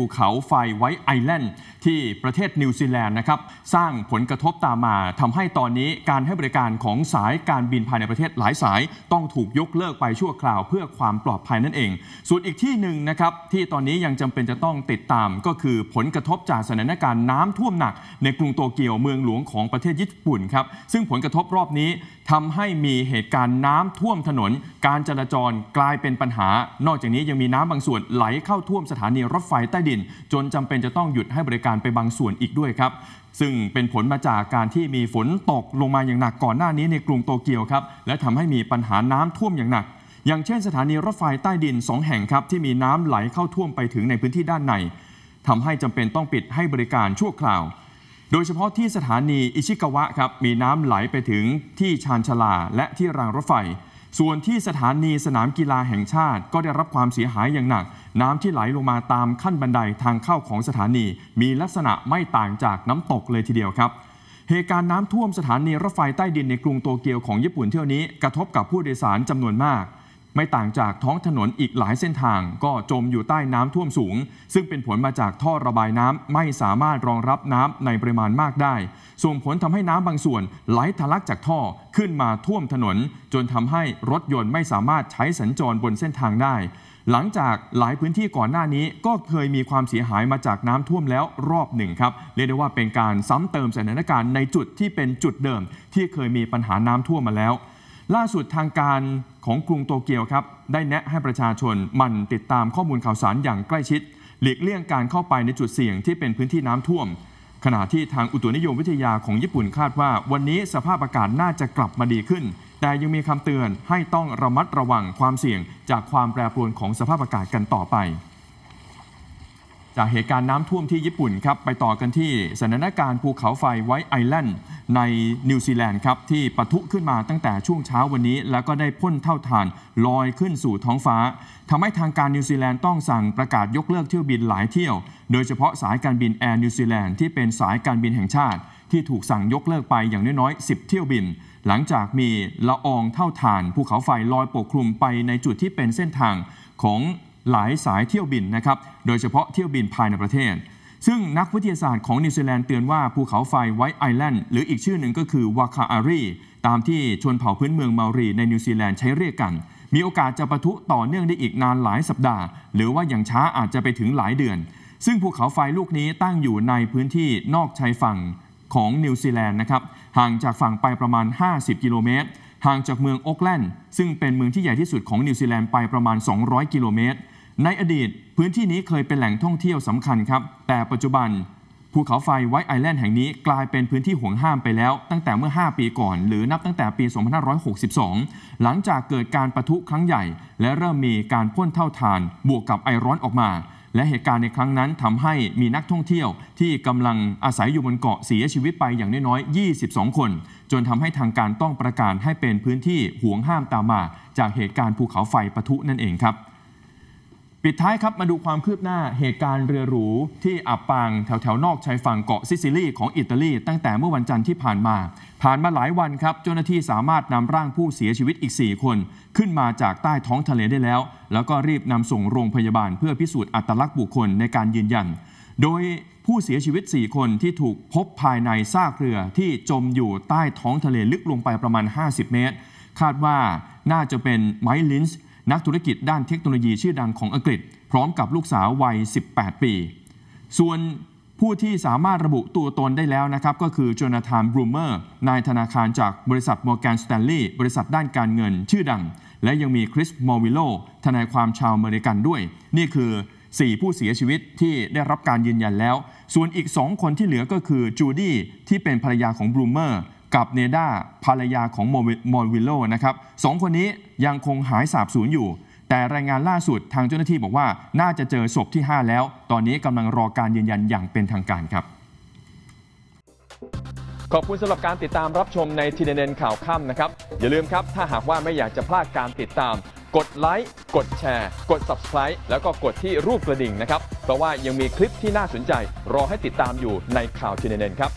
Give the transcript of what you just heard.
ภูเขาไฟไวท์ไอแลนด์ที่ประเทศนิวซีแลนด์นะครับ สร้างผลกระทบตามมาทำให้ตอนนี้การให้บริการของสายการบินภายในประเทศหลายสาย ต้องถูกยกเลิกไปชั่วคราว เพื่อความปลอดภัยนั่นเอง ส่วนอีกที่หนึ่งนะครับ ที่ตอนนี้ยังจำเป็นจะต้องติดตามก็คือผลกระทบจากสถานการณ์น้ำท่วมหนัก ในกรุงโตเกียวเมืองหลวงของประเทศญี่ปุ่นครับซึ่งผลกระทบรอบนี้ทำให้มีเหตุการณ์น้ำท่วมถนนการจราจรกลายเป็นปัญหา นอกจากนี้ยังมีน้ำบางส่วนไหลเข้าท่วมสถานีรถไฟใต้ดินจนจำเป็นจะต้องหยุดให้บริการไปบางส่วนอีกด้วยครับ ซึ่งเป็นผลมาจากการที่มีฝนตกลงมาอย่างหนักก่อนหน้านี้ในกรุงโตเกียวครับ และทำให้มีปัญหาน้ำท่วมอย่างหนัก อย่างเช่นสถานีรถไฟใต้ดิน 2 แห่งครับที่มีน้ำไหลเข้าท่วมไปถึงในพื้นที่ด้านในทำให้ จำเป็นต้องปิดให้บริการชั่วคราว โดยเฉพาะที่สถานีอิชิกาวะครับมีน้ำไหลไปถึงที่ชานชลาและที่รางรถไฟส่วนที่สถานีสนามกีฬาแห่งชาติก็ได้รับความเสียหายอย่างหนัก น้ำที่ไหลลงมาตามขั้นบันไดทางเข้าของสถานี มีลักษณะไม่ต่างจากน้ำตกเลยทีเดียวครับ เหตุการณ์น้ำท่วมสถานีรถไฟใต้ดินในกรุงโตเกียวของญี่ปุ่นเที่ยวนี้ กระทบกับผู้โดยสารจำนวนมากไม่ต่างจากท้องถนนอีกหลายเส้นทาง ก็จมอยู่ใต้น้ำท่วมสูง ซึ่งเป็นผลมาจากท่อระบายน้ำไม่สามารถรองรับน้ำในปริมาณมากได้ ส่งผลทำให้น้ำบางส่วนไหลทะลักจากท่อขึ้นมาท่วมถนน จนทำให้รถยนต์ไม่สามารถใช้สัญจรบนเส้นทางได้ หลังจากหลายพื้นที่ก่อนหน้านี้ก็เคยมีความเสียหายมาจากน้ำท่วมแล้วรอบหนึ่งครับเรียกได้ว่าเป็นการซ้ำเติมสถานการณ์ในจุดที่เป็นจุดเดิม ที่เคยมีปัญหาน้ำท่วมมาแล้วล่าสุดทางการของกรุงโตเกียวครับ ได้แนะให้ประชาชนมันติดตามข้อมูลข่าวสารอย่างใกล้ชิด หลีกเลี่ยงการเข้าไปในจุดเสี่ยงที่เป็นพื้นที่น้ำท่วม ขณะที่ทางอุตุนิยมวิทยาของญี่ปุ่นคาดว่า วันนี้สภาพอากาศน่าจะกลับมาดีขึ้น แต่ยังมีคำเตือนให้ต้องระมัดระวังความเสี่ยงจากความแปรปรวนของสภาพอากาศกันต่อไปจากเหตุการณ์น้ำท่วมที่ญี่ปุ่นครับ ไปต่อกันที่สถานการณ์ภูเขาไฟไวท์ไอแลนด์ในนิวซีแลนด์ครับ ที่ปะทุขึ้นมาตั้งแต่ช่วงเช้าวันนี้ แล้วก็ได้พ่นเท่าฐานลอยขึ้นสู่ท้องฟ้า ทำให้ทางการนิวซีแลนด์ต้องสั่งประกาศยกเลิกเที่ยวบินหลายเที่ยว โดยเฉพาะสายการบินแอร์นิวซีแลนด์ที่เป็นสายการบินแห่งชาติที่ถูกสั่งยกเลิกไปอย่างน้อยๆ10 เที่ยวบิน หลังจากมีละอองเท่าฐาน ภูเขาไฟลอยปกคลุมไปในจุดที่เป็นเส้นทางของหลายสายเที่ยวบินนะครับ โดยเฉพาะเที่ยวบินภายในประเทศ ซึ่งนักวิทยาศาสตร์ของนิวซีแลนด์เตือนว่าภูเขาไฟไวท์ไอแลนด์หรืออีกชื่อหนึ่งก็คือวาคาอารีตามที่ชนเผ่าพื้นเมืองเมารีในนิวซีแลนด์ใช้เรียกกัน มีโอกาสจะปะทุต่อเนื่องได้อีกนานหลายสัปดาห์ หรือว่าอย่างช้าอาจจะไปถึงหลายเดือน ซึ่งภูเขาไฟลูกนี้ตั้งอยู่ในพื้นที่นอกชายฝั่งของนิวซีแลนด์นะครับห่างจากฝั่งไปประมาณ 50 กิโลเมตรห่างจากเมืองโอ๊กแลนด์ซึ่งเป็นเมืองที่ใหญ่ที่สุดของนิวซีแลนด์ไปประมาณ 200 กิโลเมตรในอดีตพื้นที่นี้เคยเป็นแหล่งท่องเที่ยวสำคัญครับ แต่ปัจจุบัน ภูเขาไฟไวท์ไอแลนด์แห่งนี้กลายเป็นพื้นที่ห่วงห้ามไปแล้วตั้งแต่เมื่อ 5 ปีก่อนหรือนับตั้งแต่ปี 2562 หลังจากเกิดการประทุครั้งใหญ่ และเริ่มมีการพ่นเท่าทานบวกกับไอร้อนออกมา และเหตุการณ์ในครั้งนั้นทำให้มีนักท่องเที่ยว ที่กำลังอาศัยอยู่บนเกาะเสียชีวิตไปอย่างน้อยๆ22 คน จนทำให้ทางการต้องประกาศให้เป็นพื้นที่ห่วงห้ามตามมา จากเหตุการณ์ภูเขาไฟปะทุนั่นเองครับปิดท้ายครับมาดูความคืบหน้าเหตุการณ์เรือหรูที่อับปางแถวๆนอกชายฝั่งเกาะซิซิลีของอิตาลี ตั้งแต่เมื่อวันจันทร์ที่ผ่านมา ผ่านมาหลายวันครับ เจ้าหน้าที่สามารถนำร่างผู้เสียชีวิตอีก 4 คน ขึ้นมาจากใต้ท้องทะเลได้แล้ว แล้วก็รีบนำส่งโรงพยาบาลเพื่อพิสูจน์อัตลักษณ์บุคคลในการยืนยันโดยผู้เสียชีวิต 4 คนที่ถูกพบภายในซากเรือที่จมอยู่ใต้ท้องทะเลลึกลงไปประมาณ 50 เมตร คาดว่าน่าจะเป็นไมลินส์นักธุรกิจด้านเทคโนโลยี ชื่อดังของอังกฤษ พร้อมกับลูกสาววัย 18 ปี ส่วนผู้ที่สามารถระบุตัวตนได้แล้วนะครับ ก็คือโจนาธานบรูเมอร์ นายธนาคารจากบริษัทมอร์แกนสแตนลีย์บริษัทด้านการเงินชื่อดัง และยังมีคริส มอร์วิโลทนายความชาวอเมริกันด้วย นี่คือ 4 ผู้เสียชีวิตที่ได้รับการยืนยันแล้ว ส่วนอีก2คนที่เหลือก็คือจูดี้ที่เป็นภรรยาของบรูเมอร์กับเนด้าภรรยาของมอนวิลโลนะครับสองคนนี้ยังคงหายสาบสูญอยู่ แต่รายงานล่าสุดทางเจ้าหน้าที่บอกว่าน่าจะเจอศพที่ 5 แล้ว ตอนนี้กำลังรอการยืนยันอย่างเป็นทางการครับ ขอบคุณสำหรับการติดตามรับชมในทีเด็นข่าวค่ำนะครับ อย่าลืมครับถ้าหากว่าไม่อยากจะพลาดการติดตาม กดไลค์กดแชร์ กด subscribe แล้วก็กดที่รูปกระดิ่งนะครับเพราะว่ายังมีคลิปที่น่าสนใจ รอให้ติดตามอยู่ในข่าวทีเด็นครับ